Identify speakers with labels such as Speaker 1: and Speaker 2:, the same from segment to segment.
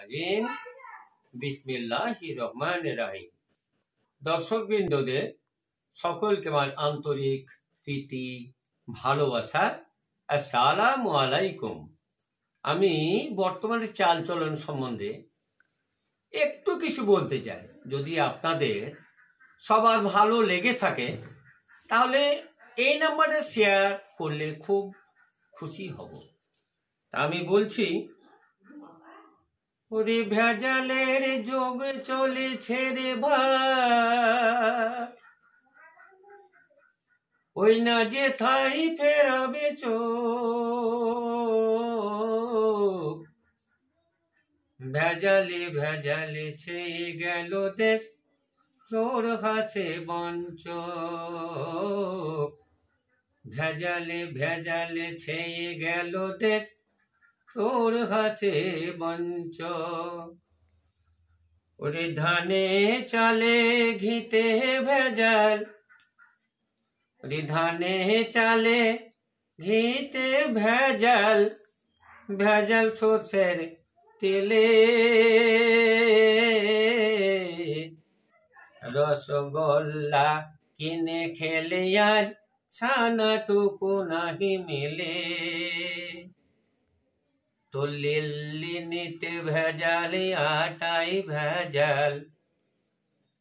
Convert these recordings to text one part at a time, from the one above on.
Speaker 1: রাজিম বিসমিল্লাহি রহমান রাহিম দর্শকবৃন্দদের সকলকে আমার আন্তরিক প্রীতি ভালোবাসা আসসালাম আলাইকুম আমি বর্তমানে চালচলন সম্বন্ধে একটু কিছু বলতে চাই যদি আপনাদের সবার ভালো লেগে থাকে তাহলে এই নাম্বারে শেয়ার করলে খুব খুশি হব আমি বলছি ওরে ভেজালের যোগ চলেছে রে ওই না যে থাই ফেরাবে চো ভেজালে ভেজালে ছেয়ে গেল দেশ চোর হাসে বঞ্চ ভেজালে ভেজালে ছেয়ে গেল দেশ
Speaker 2: তোর হাতে
Speaker 1: মঞ্চ ওরে ধানে চালে ঘিতে ভেজাল ওরে ধানে চালে ঘিতে ভেজাল ভেজাল সর্ষের তেলে রসগোল্লা কিনে খেলে আর ছানাটুকু নাহি মেলে তো নিতে ভেজালি আটাই ভেজাল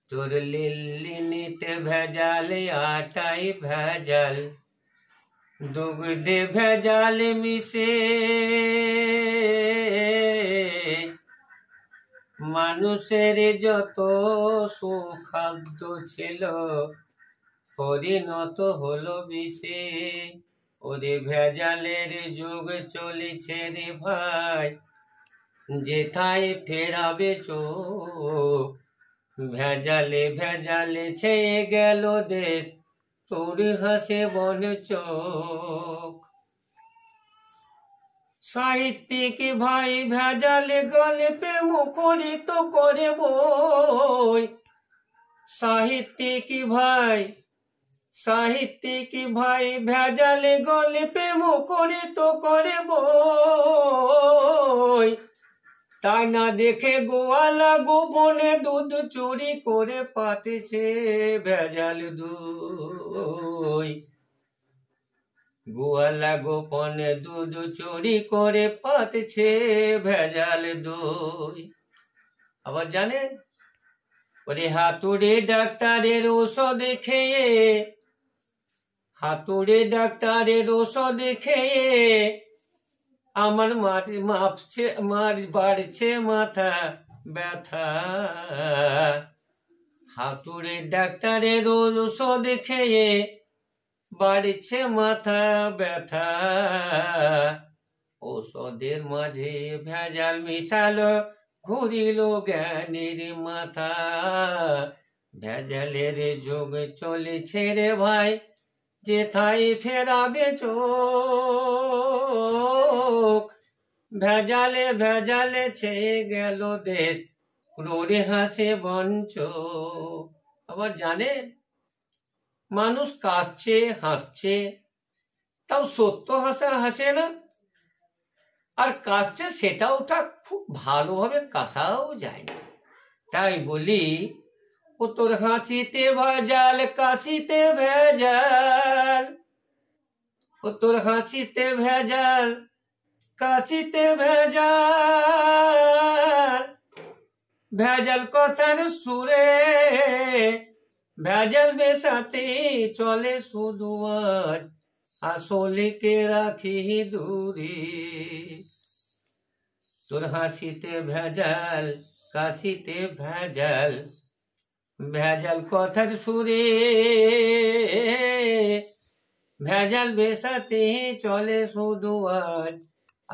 Speaker 1: তোর লিল্লি নিতে ভেজালি আটাই ভেজাল দুগ্ধে ভেজাল মিশে মানুষের যত সুখাদ্য ছিল পরিণত হলো বিষে ওরে ভেজালের যুগ চলিছে রে ভাই যেথায় ফেরাবে চো ভেজালে ভেজালে ছেয়ে গেল দেশ তোর হাসে বন চোখ সাহিত্যিক ভাই ভেজালে গল্পে মুখরিত করে বই সাহিত্যিক ভাই সাহিত্যিক ভাই ভেজাল গল্পে মুখরিত করে বই তা না দেখে গোয়ালা গোপনে দুধ চুরি করে পাতেছে ভেজাল দুই গোয়ালা গোপনে দুধ চুরি করে পাতেছে ভেজাল দুই আবার জানেন ওরে হাতুড়ে ডাক্তারের ওষুধ খেয়ে হাতুড়ে ডাক্তারের ওষুধ খেয়ে আমার মাপছে মার বাড়ছে মাথা ব্যথা হাতুড়ে ডাক্তারের ওষুধ খেয়ে বাড়ছে মাথা ব্যথা ওষুধের মাঝে ভেজাল মিশালো ঘুরিল জ্ঞানের মাথা ভেজালের যোগ চলেছে রে ভাই जेथाई फेरा बेचो भेजाले भेजाले छे गेलो देश क्रोरे हासे बनचो अब जाने मानुष कासचे हासचे तब सोतो हसे हसे ना আর কাশছে সেটা ওটা খুব ভালোভাবে কাশাও যায় না তাই বলি हाँसी ते काशी ते भजल काशीते हाँसी ते हासीते काशी ते भजल भजल कथन सुरे भजल बेसाते चले सुदुवर आसोली के राखी दूरी तुर हासीते भजल ते भजल ভেজাল কথার সুরে ভেজাল বেসাতে চলে শুধু আজ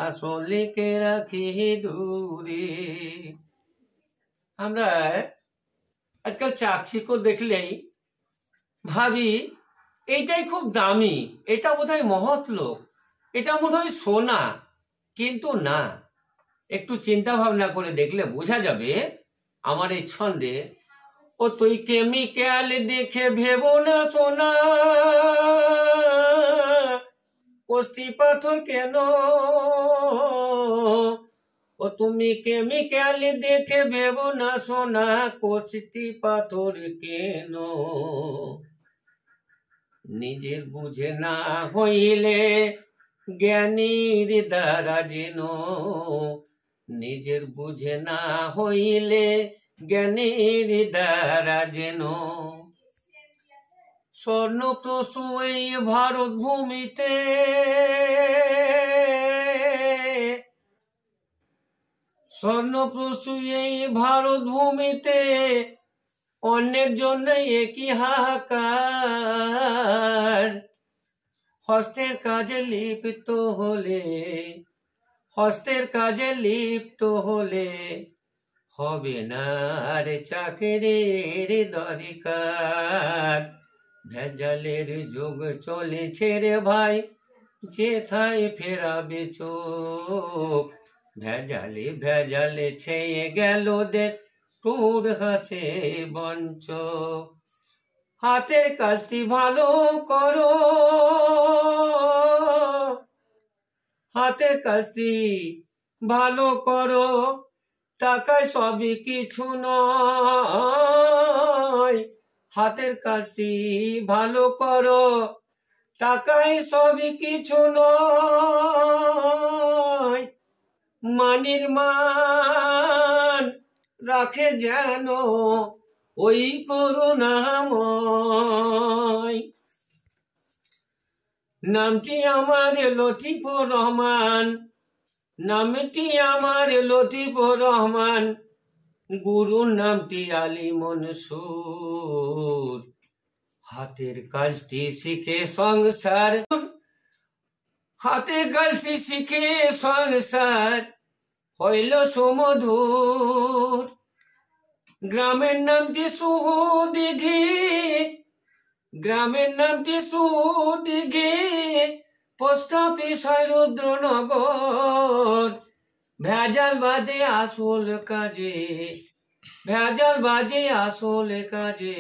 Speaker 1: আসলিকে রাখি দূরে আমরা আজকাল চাকচিক্য দেখলেই ভাবি এইটাই খুব দামি এটা বোধহয় মহৎ লোক এটা বোধ হয় সোনা কিন্তু না একটু চিন্তা ভাবনা করে দেখলে বোঝা যাবে আমার এই ছন্দে ও তুই কেমিক্যাল দেখে ভেব না সোনা কষ্টি পাথর কেন ও তুমি কেমিক্যাল দেখে ভেব না সোনা কষ্টি পাথর কেন নিজের বুঝে না হইলে জ্ঞানীর দ্বারা যেন নিজের বুঝে না হইলে জ্ঞানীর দ্বারা যেন স্বর্ণ প্রসু এই ভারত ভূমিতে স্বর্ণ প্রসু ভারত ভূমিতে অন্যের জন্য একই হাহাকার হস্তের কাজে লিপ্ত হলে হস্তের কাজে লিপ্ত হলে হবে না আর চাকরের দরকার ভেজালের যুগ চলেছে রে ভাই যেথায় ফেরাবে চোখ ভেজালে ভেজালে ছেয়ে গেল দেশ টুর হাসে বঞ্চ হাতের কাজটি ভালো করো হাতের কাজটি ভালো করো টাকায় সবই কিছু নয় হাতের কাজটি ভালো করো তাকাই সবই কিছু নয় মানির মান রাখে যেন ওই করুণাম নামটি আমার লটিফুর রহমান নামটি আমার লতিফুর রহমান গুরুর নামটি আলী মনসুর হাতের কাজটি শিখে সংসার হাতে কাজটি শিখে সংসার হইল সুমধুর গ্রামের নামটি সুদিঘি গ্রামের নামটি সুদিঘি পোস্ট অফিস হয় রুদ্রনগর ভেজাল বাজে আসল কাজে ভেজাল বাজে আসল কাজে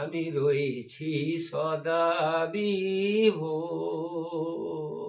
Speaker 1: আমি রয়েছি সদা বিভোর